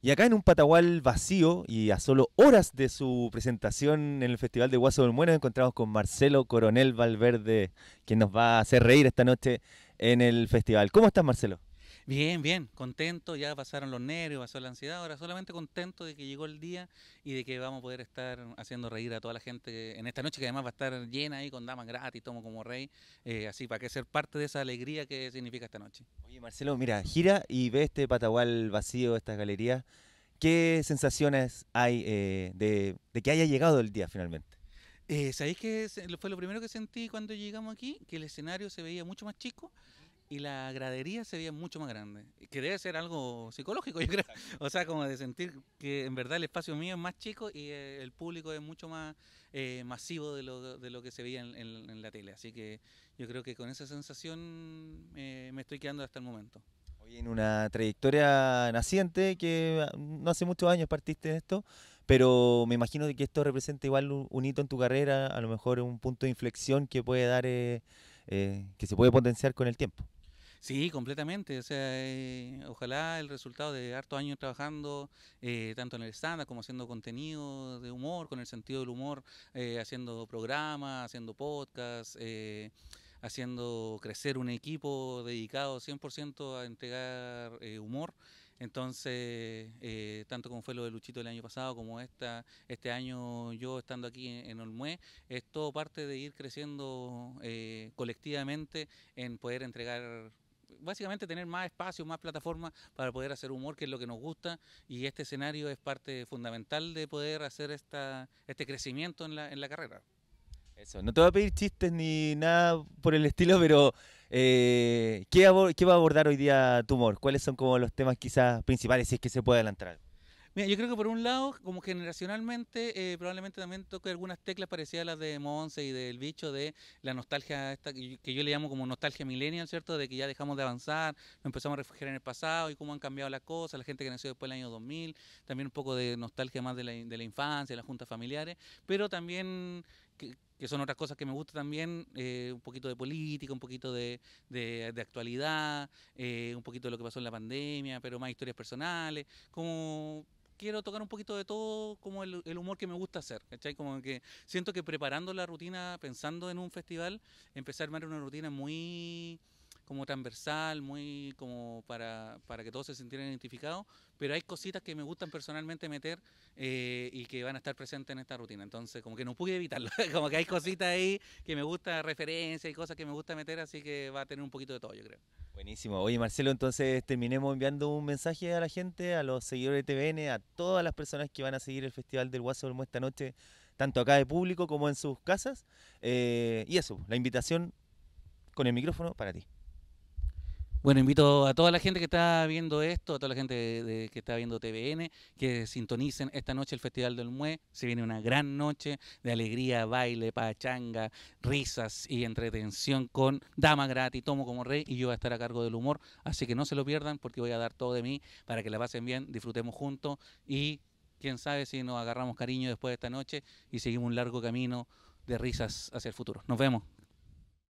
Y acá en un Patagual vacío y a solo horas de su presentación en el Festival de Guaso del Muero, encontramos con Marcelo Coronel Valverde, quien nos va a hacer reír esta noche en el festival. ¿Cómo estás, Marcelo? Bien, bien, contento, ya pasaron los nervios, pasó la ansiedad, ahora solamente contento de que llegó el día y de que vamos a poder estar haciendo reír a toda la gente en esta noche que además va a estar llena ahí con damas gratis, tomo como rey, eh, así para que ser parte de esa alegría que significa esta noche. Oye Marcelo, mira, gira y ve este patagual vacío, estas galerías, ¿qué sensaciones hay eh, de, que haya llegado el día finalmente? Eh, ¿Sabéis que fue lo primero que sentí cuando llegamos aquí? Que el escenario se veía mucho más chico y la gradería se veía mucho más grande. Que debe ser algo psicológico, yo creo. O sea, como de sentir que en verdad el espacio mío es más chico y eh, el público es mucho más eh, masivo de lo, de lo que se veía en, la tele. Así que yo creo que con esa sensación eh, me estoy quedando hasta el momento. Hoy en una trayectoria naciente que ah, no hace muchos años partiste de esto, pero me imagino que esto representa igual un hito en tu carrera, a lo mejor un punto de inflexión que puede dar, que se puede potenciar con el tiempo. Sí, completamente. O sea, eh, ojalá el resultado de hartos años trabajando, eh, tanto en el stand como haciendo contenido de humor, con el sentido del humor, eh, haciendo programas, haciendo podcasts, haciendo crecer un equipo dedicado 100% a entregar humor. Entonces, tanto como fue lo de Luchito el año pasado, como esta, este año yo estando aquí en, en Olmué, es todo parte de ir creciendo colectivamente en poder entregar básicamente tener más espacio, más plataforma para poder hacer humor, que es lo que nos gusta, y este escenario es parte fundamental de poder hacer esta, este crecimiento en la, en la carrera. Eso, no te voy a pedir chistes ni nada por el estilo, pero eh, ¿qué, ¿qué, va a abordar hoy día tu humor? ¿Cuáles son como los temas quizás principales, si es que se puede adelantar? yo creo que por un lado, como generacionalmente, eh, probablemente también toque algunas teclas parecidas a las de Monse y del bicho de la nostalgia que yo, le llamo como nostalgia millennial, ¿cierto? De que ya dejamos de avanzar, nos empezamos a refugiar en el pasado y cómo han cambiado las cosas, la gente que nació después del año 2000, también un poco de nostalgia más de la, infancia, de las juntas familiares, pero también que, son otras cosas que me gusta también, eh, un poquito de política, un poquito de, actualidad, eh, un poquito de lo que pasó en la pandemia, pero más historias personales, como quiero tocar un poquito de todo, como el, humor que me gusta hacer, Como que siento que preparando la rutina, pensando en un festival, empezar a armar una rutina muy como transversal, muy como para, para que todos se sintieran identificados, pero hay cositas que me gustan personalmente meter eh, y que van a estar presentes en esta rutina, entonces como que no pude evitarlo, como que hay cositas ahí que me gusta referencia y cosas que me gusta meter, así que va a tener un poquito de todo, yo creo. Buenísimo. Oye, Marcelo, entonces terminemos enviando un mensaje a la gente, a los seguidores de TVN, a todas las personas que van a seguir el Festival del Guaso esta noche, tanto acá de público como en sus casas. Eh, y eso, la invitación con el micrófono para ti. Bueno, invito a toda la gente que está viendo esto, a toda la gente que está viendo TVN, que sintonicen esta noche el Festival del Mue. Se viene una gran noche de alegría, baile, pachanga, risas y entretención con Dama Gratis, Tomo como Rey y yo voy a estar a cargo del humor. Así que no se lo pierdan porque voy a dar todo de mí para que la pasen bien, disfrutemos juntos y quién sabe si nos agarramos cariño después de esta noche y seguimos un largo camino de risas hacia el futuro. Nos vemos.